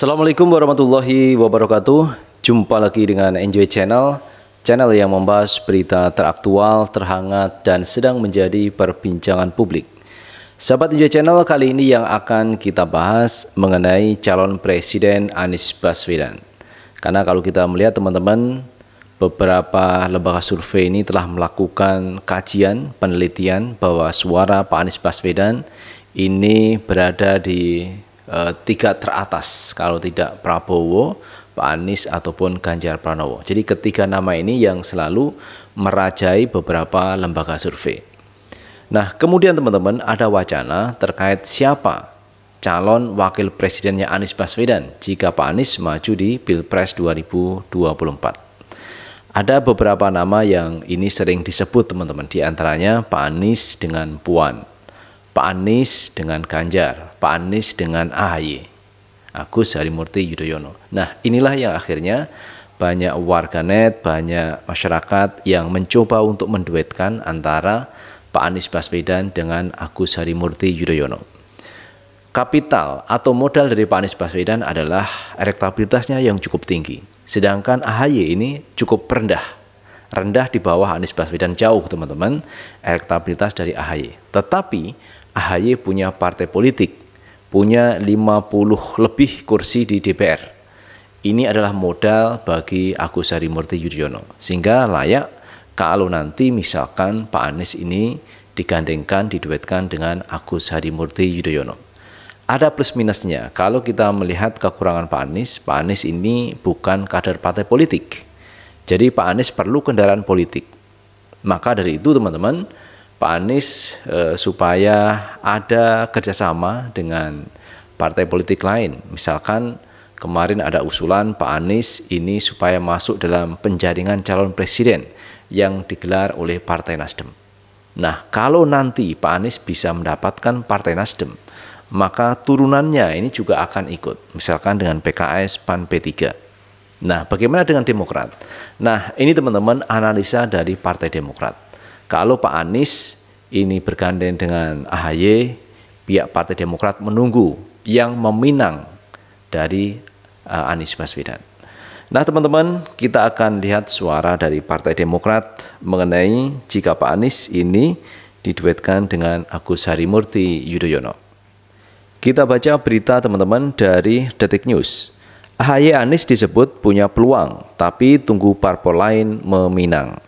Assalamualaikum warahmatullahi wabarakatuh. Jumpa lagi dengan Enjoy Channel, channel yang membahas berita teraktual, terhangat, dan sedang menjadi perbincangan publik. Sahabat Enjoy Channel, kali ini yang akan kita bahas mengenai calon presiden Anies Baswedan. Karena kalau kita melihat teman-teman, beberapa lembaga survei ini telah melakukan kajian, penelitian bahwa suara Pak Anies Baswedan ini berada di Eh, tiga teratas kalau tidak Prabowo, Pak Anies ataupun Ganjar Pranowo. Jadi ketiga nama ini yang selalu merajai beberapa lembaga survei. Nah, kemudian teman-teman ada wacana terkait siapa calon wakil presidennya Anies Baswedan jika Pak Anies maju di Pilpres 2024. Ada beberapa nama yang ini sering disebut teman-teman, di antaranya Pak Anies dengan Puan, Pak Anies dengan Ganjar, Pak Anies dengan AHY. Agus Harimurti Yudhoyono. Nah, inilah yang akhirnya banyak warganet, banyak masyarakat yang mencoba untuk menduetkan antara Pak Anies Baswedan dengan Agus Harimurti Yudhoyono. Kapital atau modal dari Pak Anies Baswedan adalah elektabilitasnya yang cukup tinggi. Sedangkan AHY ini cukup rendah rendah di bawah Anies Baswedan jauh teman-teman elektabilitas dari AHY. Tetapi AHY punya partai politik punya 50 lebih kursi di DPR. Ini adalah modal bagi Agus Harimurti Yudhoyono. Sehingga layak kalau nanti misalkan Pak Anies ini digandengkan, diduetkan dengan Agus Harimurti Yudhoyono. Ada plus minusnya. Kalau kita melihat kekurangan Pak Anies, Pak Anies ini bukan kader partai politik. Jadi Pak Anies perlu kendaraan politik. Maka dari itu teman-teman, Pak Anies eh, supaya ada kerjasama dengan partai politik lain. Misalkan kemarin ada usulan Pak Anies ini supaya masuk dalam penjaringan calon presiden yang digelar oleh Partai Nasdem. Nah, kalau nanti Pak Anies bisa mendapatkan Partai Nasdem, maka turunannya ini juga akan ikut, misalkan dengan PKS, PAN, P3. Nah, bagaimana dengan Demokrat? Nah, ini teman-teman analisa dari Partai Demokrat. Kalau Pak Anies ini bergandeng dengan AHY, pihak Partai Demokrat menunggu yang meminang dari uh, Anies Baswedan. Nah, teman-teman, kita akan lihat suara dari Partai Demokrat mengenai jika Pak Anies ini diduetkan dengan Agus Harimurti Yudhoyono. Kita baca berita teman-teman dari Detik News. AHY Anies disebut punya peluang, tapi tunggu parpol lain meminang.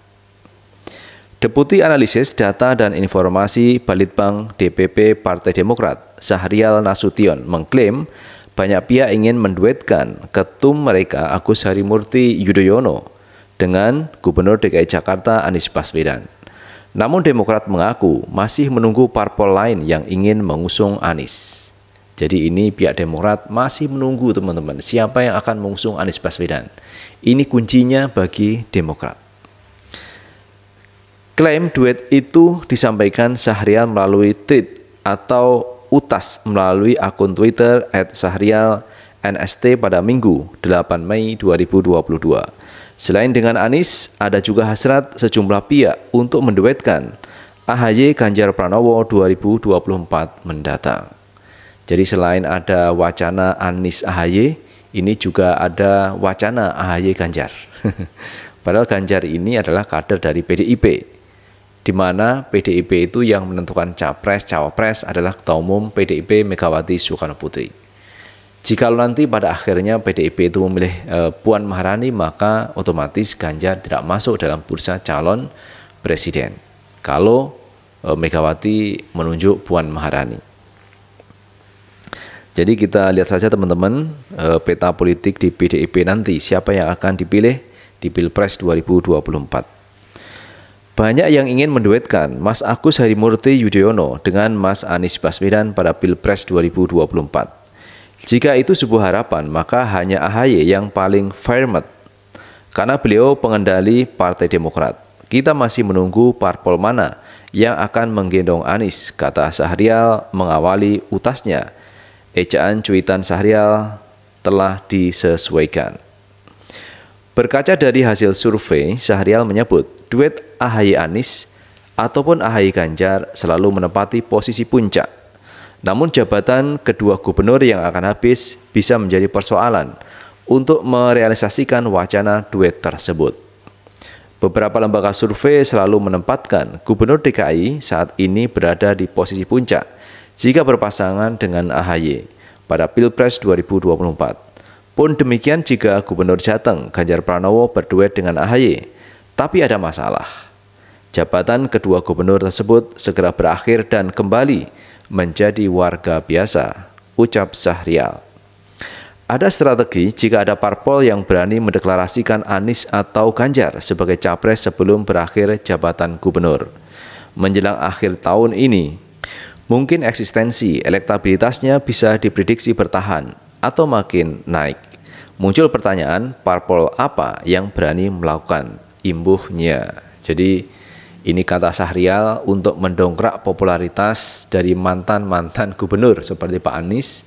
Deputi Analisis Data dan Informasi Balitbang DPP Partai Demokrat, Sahrial Nasution, mengklaim banyak pihak ingin menduetkan ketum mereka Agus Harimurti Yudhoyono dengan Gubernur DKI Jakarta Anies Baswedan. Namun Demokrat mengaku masih menunggu parpol lain yang ingin mengusung Anies. Jadi ini pihak Demokrat masih menunggu teman-teman siapa yang akan mengusung Anies Baswedan. Ini kuncinya bagi Demokrat. Klaim duet itu disampaikan Sahrial melalui tweet atau utas melalui akun Twitter at Sahrial NST pada Minggu 8 Mei 2022. Selain dengan Anis, ada juga hasrat sejumlah pihak untuk menduetkan AHY Ganjar Pranowo 2024 mendatang. Jadi selain ada wacana Anis AHY, ini juga ada wacana AHY Ganjar. Padahal Ganjar ini adalah kader dari PDIP di mana PDIP itu yang menentukan capres cawapres adalah ketua umum PDIP Megawati Soekarno Putri. Jikalau nanti pada akhirnya PDIP itu memilih e, Puan Maharani maka otomatis Ganjar tidak masuk dalam bursa calon presiden. Kalau e, Megawati menunjuk Puan Maharani. Jadi kita lihat saja teman-teman e, peta politik di PDIP nanti siapa yang akan dipilih di Pilpres 2024. Banyak yang ingin menduetkan Mas Agus Harimurti Yudhoyono dengan Mas Anies Baswedan pada Pilpres 2024. Jika itu sebuah harapan, maka hanya AHY yang paling firmat karena beliau pengendali Partai Demokrat. Kita masih menunggu parpol mana yang akan menggendong Anies, kata Sahrial mengawali utasnya. Ejaan cuitan Sahrial telah disesuaikan. Berkaca dari hasil survei, Sahrial menyebut duet AHY Anis ataupun AHY Ganjar selalu menempati posisi puncak. Namun jabatan kedua gubernur yang akan habis bisa menjadi persoalan untuk merealisasikan wacana duet tersebut. Beberapa lembaga survei selalu menempatkan gubernur DKI saat ini berada di posisi puncak jika berpasangan dengan AHY pada Pilpres 2024. Pun demikian jika Gubernur Jateng Ganjar Pranowo berduet dengan AHY, tapi ada masalah. Jabatan kedua gubernur tersebut segera berakhir dan kembali menjadi warga biasa, ucap Sahrial. Ada strategi jika ada parpol yang berani mendeklarasikan Anies atau Ganjar sebagai capres sebelum berakhir jabatan gubernur. Menjelang akhir tahun ini, mungkin eksistensi elektabilitasnya bisa diprediksi bertahan atau makin naik. Muncul pertanyaan, parpol apa yang berani melakukan imbuhnya? Jadi ini kata Sahrial untuk mendongkrak popularitas dari mantan-mantan gubernur seperti Pak Anies,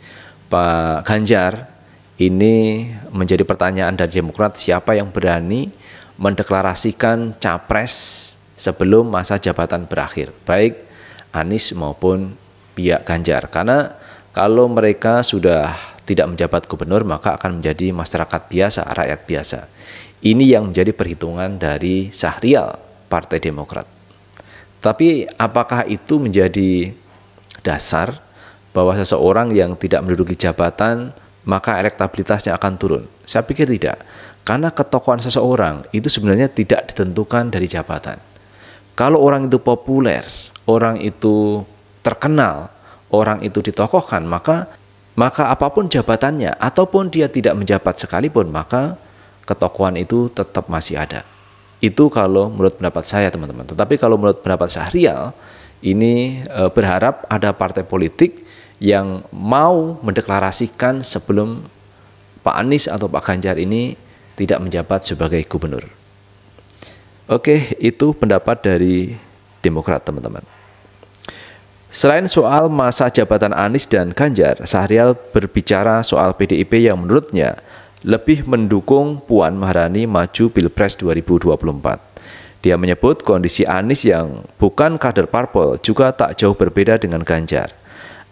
Pak Ganjar. Ini menjadi pertanyaan dari Demokrat siapa yang berani mendeklarasikan capres sebelum masa jabatan berakhir, baik Anies maupun pihak Ganjar. Karena kalau mereka sudah tidak menjabat gubernur maka akan menjadi masyarakat biasa, rakyat biasa. Ini yang menjadi perhitungan dari Sahrial Partai Demokrat. Tapi apakah itu menjadi dasar bahwa seseorang yang tidak menduduki jabatan maka elektabilitasnya akan turun? Saya pikir tidak. Karena ketokohan seseorang itu sebenarnya tidak ditentukan dari jabatan. Kalau orang itu populer, orang itu terkenal, orang itu ditokohkan, maka maka apapun jabatannya ataupun dia tidak menjabat sekalipun maka ketokohan itu tetap masih ada. Itu kalau menurut pendapat saya teman-teman. Tetapi kalau menurut pendapat Syahrial ini e, berharap ada partai politik yang mau mendeklarasikan sebelum Pak Anies atau Pak Ganjar ini tidak menjabat sebagai gubernur. Oke, itu pendapat dari Demokrat teman-teman. Selain soal masa jabatan Anies dan Ganjar, Sahrial berbicara soal PDIP yang menurutnya lebih mendukung Puan Maharani maju Pilpres 2024. Dia menyebut kondisi Anies yang bukan kader parpol juga tak jauh berbeda dengan Ganjar.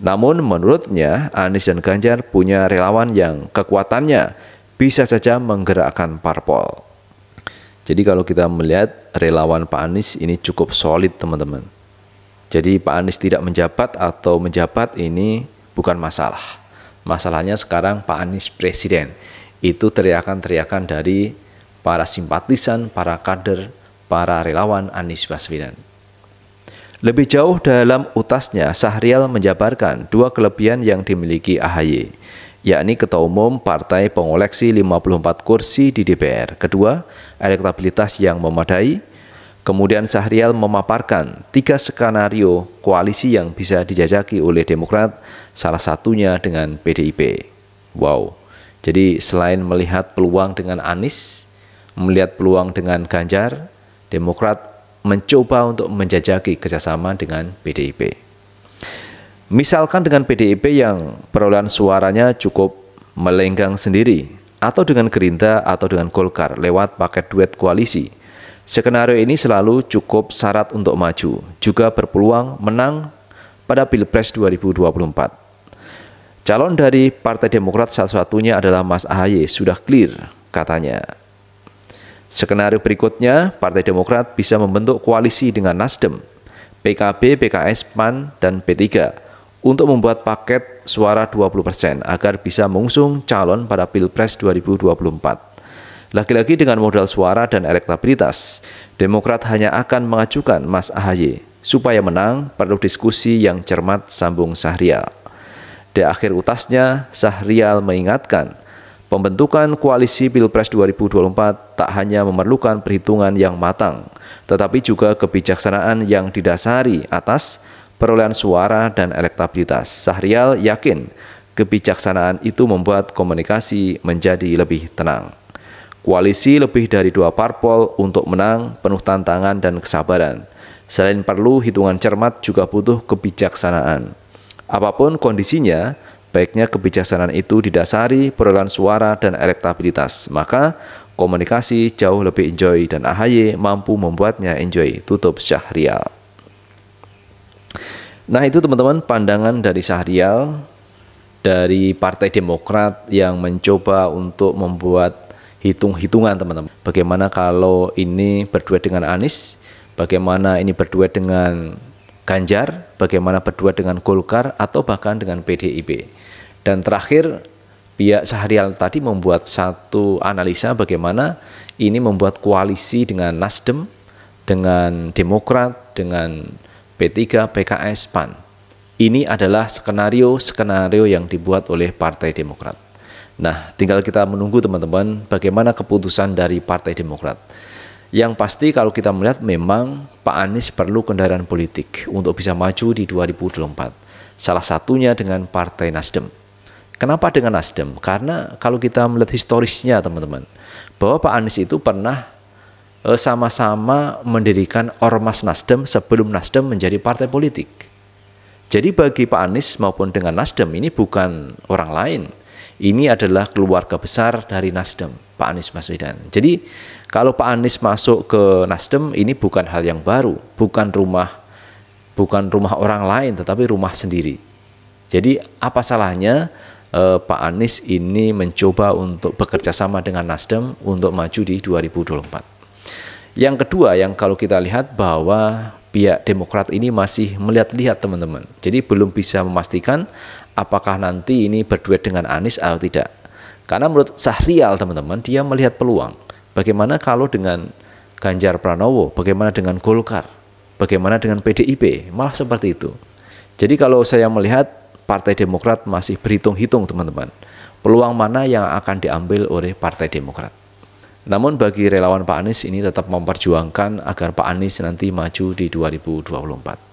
Namun menurutnya Anies dan Ganjar punya relawan yang kekuatannya bisa saja menggerakkan parpol. Jadi kalau kita melihat relawan Pak Anies ini cukup solid teman-teman. Jadi Pak Anies tidak menjabat atau menjabat ini bukan masalah. Masalahnya sekarang Pak Anies presiden. Itu teriakan-teriakan dari para simpatisan, para kader, para relawan Anies Baswedan. Lebih jauh dalam utasnya, Sahrial menjabarkan dua kelebihan yang dimiliki AHY, yakni Ketua Umum Partai Pengoleksi 54 kursi di DPR. Kedua, elektabilitas yang memadai, Kemudian Sahrial memaparkan tiga skenario koalisi yang bisa dijajaki oleh Demokrat, salah satunya dengan PDIP. Wow. Jadi selain melihat peluang dengan Anies, melihat peluang dengan Ganjar, Demokrat mencoba untuk menjajaki kerjasama dengan PDIP. Misalkan dengan PDIP yang perolehan suaranya cukup melenggang sendiri, atau dengan Gerindra atau dengan Golkar lewat paket duet koalisi – Skenario ini selalu cukup syarat untuk maju, juga berpeluang menang pada Pilpres 2024. Calon dari Partai Demokrat salah satunya adalah Mas Ahaye, sudah clear katanya. Skenario berikutnya, Partai Demokrat bisa membentuk koalisi dengan Nasdem, PKB, PKS, PAN, dan P3 untuk membuat paket suara 20% agar bisa mengusung calon pada Pilpres 2024. Lagi-lagi dengan modal suara dan elektabilitas, Demokrat hanya akan mengajukan Mas Ahaye. Supaya menang, perlu diskusi yang cermat sambung Sahrial. Di akhir utasnya, Sahrial mengingatkan, pembentukan koalisi Pilpres 2024 tak hanya memerlukan perhitungan yang matang, tetapi juga kebijaksanaan yang didasari atas perolehan suara dan elektabilitas. Sahrial yakin kebijaksanaan itu membuat komunikasi menjadi lebih tenang. Koalisi lebih dari dua parpol untuk menang penuh tantangan dan kesabaran. Selain perlu hitungan cermat juga butuh kebijaksanaan. Apapun kondisinya, baiknya kebijaksanaan itu didasari perolehan suara dan elektabilitas. Maka komunikasi jauh lebih enjoy dan AHY mampu membuatnya enjoy. Tutup Syahrial. Nah itu teman-teman pandangan dari Syahrial dari Partai Demokrat yang mencoba untuk membuat hitung-hitungan teman-teman. Bagaimana kalau ini berduet dengan Anies, bagaimana ini berduet dengan Ganjar, bagaimana berduet dengan Golkar atau bahkan dengan PDIP. Dan terakhir pihak Sahrial tadi membuat satu analisa bagaimana ini membuat koalisi dengan Nasdem, dengan Demokrat, dengan P3, PKS, PAN. Ini adalah skenario-skenario yang dibuat oleh Partai Demokrat. Nah, tinggal kita menunggu teman-teman bagaimana keputusan dari Partai Demokrat. Yang pasti kalau kita melihat memang Pak Anies perlu kendaraan politik untuk bisa maju di 2024. Salah satunya dengan Partai Nasdem. Kenapa dengan Nasdem? Karena kalau kita melihat historisnya teman-teman, bahwa Pak Anies itu pernah eh, sama-sama mendirikan Ormas Nasdem sebelum Nasdem menjadi partai politik. Jadi bagi Pak Anies maupun dengan Nasdem ini bukan orang lain, ini adalah keluarga besar dari Nasdem, Pak Anies Baswedan. Jadi kalau Pak Anies masuk ke Nasdem ini bukan hal yang baru, bukan rumah bukan rumah orang lain tetapi rumah sendiri. Jadi apa salahnya eh, Pak Anies ini mencoba untuk bekerja sama dengan Nasdem untuk maju di 2024. Yang kedua yang kalau kita lihat bahwa pihak Demokrat ini masih melihat-lihat teman-teman. Jadi belum bisa memastikan apakah nanti ini berduet dengan Anies atau tidak. Karena menurut Sahrial teman-teman dia melihat peluang. Bagaimana kalau dengan Ganjar Pranowo, bagaimana dengan Golkar, bagaimana dengan PDIP, malah seperti itu. Jadi kalau saya melihat Partai Demokrat masih berhitung-hitung teman-teman. Peluang mana yang akan diambil oleh Partai Demokrat. Namun bagi relawan Pak Anies ini tetap memperjuangkan agar Pak Anies nanti maju di 2024.